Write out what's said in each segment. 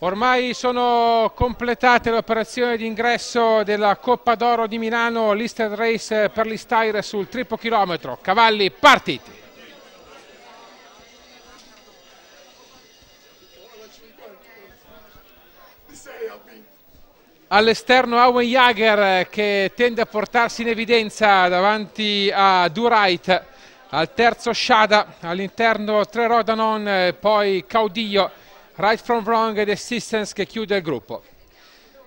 Ormai sono completate le operazioni di ingresso della Coppa d'Oro di Milano, listed race per l'Istair sul triplo chilometro. Cavalli partiti! All'esterno Owen Jager che tende a portarsi in evidenza davanti a Durait, al terzo Shada, all'interno Tre Rodanon, eh, poi Caudillo. Right from Wrong ed Assistance che chiude il gruppo.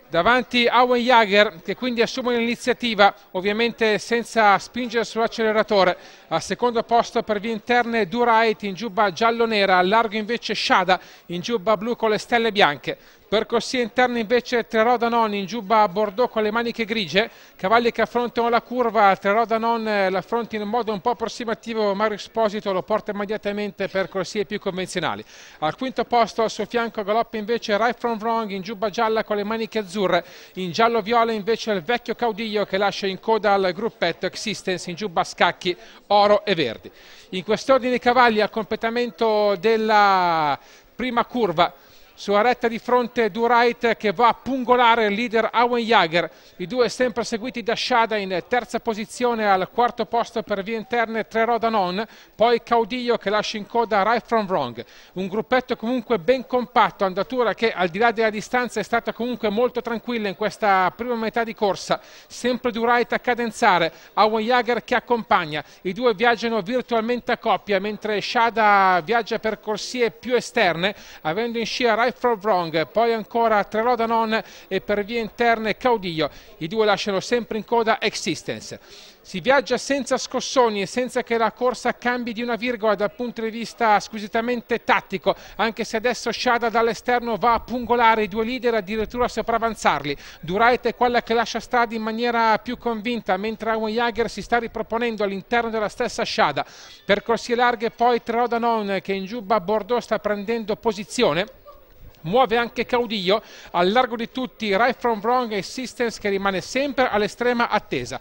Davanti Owen Jager che quindi assume l'iniziativa, ovviamente senza spingere sull'acceleratore. Al secondo posto per via interne Durait in giubba giallo-nera, al largo invece Shada in giubba blu con le stelle bianche per corsie interne invece Trero Non in giubba a Bordeaux con le maniche grigie, cavalli che affrontano la curva, Trero Non eh, l'affronta in modo un po' approssimativo, Mario Esposito lo porta immediatamente per corsie più convenzionali. Al quinto posto al suo fianco galoppa invece Right From Wrong in giubba gialla con le maniche azzurre, in giallo-viola invece il vecchio Caudiglio che lascia in coda al gruppetto Existence in giubba scacchi, oro e verdi. In quest'ordine i cavalli al completamento della prima curva sulla retta di fronte Durait che va a pungolare il leader Owen Jager. I due sempre seguiti da Shada in terza posizione al quarto posto per vie interne Trero Danon, poi Caudillo che lascia in coda Right from Wrong. Un gruppetto comunque ben compatto, andatura che al di là della distanza è stata comunque molto tranquilla in questa prima metà di corsa. Sempre Durait a cadenzare, Owen Jager che accompagna. I due viaggiano virtualmente a coppia mentre Shada viaggia per corsie più esterne avendo in scia Right Right from Wrong, poi ancora Trelò Danon e per vie interne Caudillo, I due lasciano sempre in coda Existence. Si viaggia senza scossoni e senza che la corsa cambi di una virgola dal punto di vista squisitamente tattico, anche se adesso Shada dall'esterno va a pungolare i due leader addirittura a sopravanzarli. Durait è quella che lascia strada in maniera più convinta, mentre Owen Jager si sta riproponendo all'interno della stessa Shada. Per corsie larghe poi Trodanon che in giubba a Bordeaux sta prendendo posizione Muove anche Caudillo, al largo di tutti Right from Wrong e Systems che rimane sempre all'estrema attesa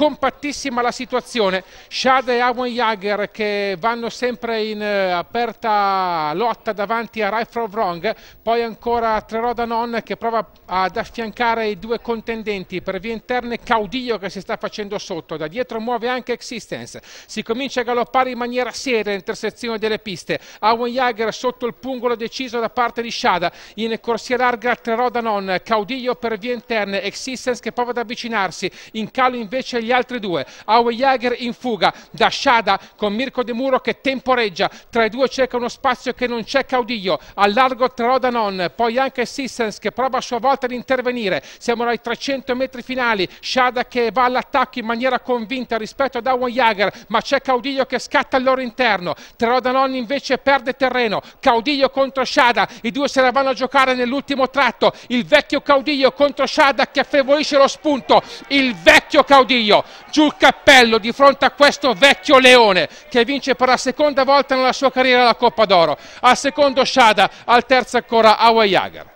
compattissima la situazione. Shad e Awen Jager che vanno sempre in eh, aperta lotta davanti a Rifle of Wrong, poi ancora Trerodanon che prova ad affiancare i due contendenti per via interne Caudillo che si sta facendo sotto, da dietro muove anche Existence, si comincia a galoppare in maniera seria l'intersezione delle piste, Awen Jager sotto il pungolo deciso da parte di Shada, in corsia larga Trerodanon, Caudillo per via interne, Existence che prova ad avvicinarsi, in calo invece gli gli altri due. Aue Jäger in fuga da Shada con Mirko De Muro che temporeggia. Tra i due cerca uno spazio che non c'è Caudillo. Al largo Trodanon, poi anche Sissens che prova a sua volta ad intervenire. Siamo ai 300 metri finali. Shada che va all'attacco in maniera convinta rispetto ad Aue Jäger, ma c'è Caudillo che scatta al loro interno. Trodanon invece perde terreno. Caudillo contro Shada. I due se la vanno a giocare nell'ultimo tratto. Il vecchio Caudillo contro Shada che affievolisce lo spunto. Il vecchio Caudillo. Dio, giù il cappello di fronte a questo vecchio leone che vince per la seconda volta nella sua carriera la Coppa d'Oro, al secondo Shada, al terzo ancora Awa Yagar.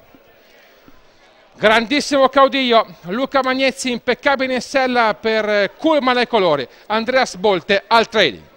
Grandissimo caudillo, Luca Magnezzi impeccabile in sella per Kulman eh, ai colori, Andreas Bolte al trading.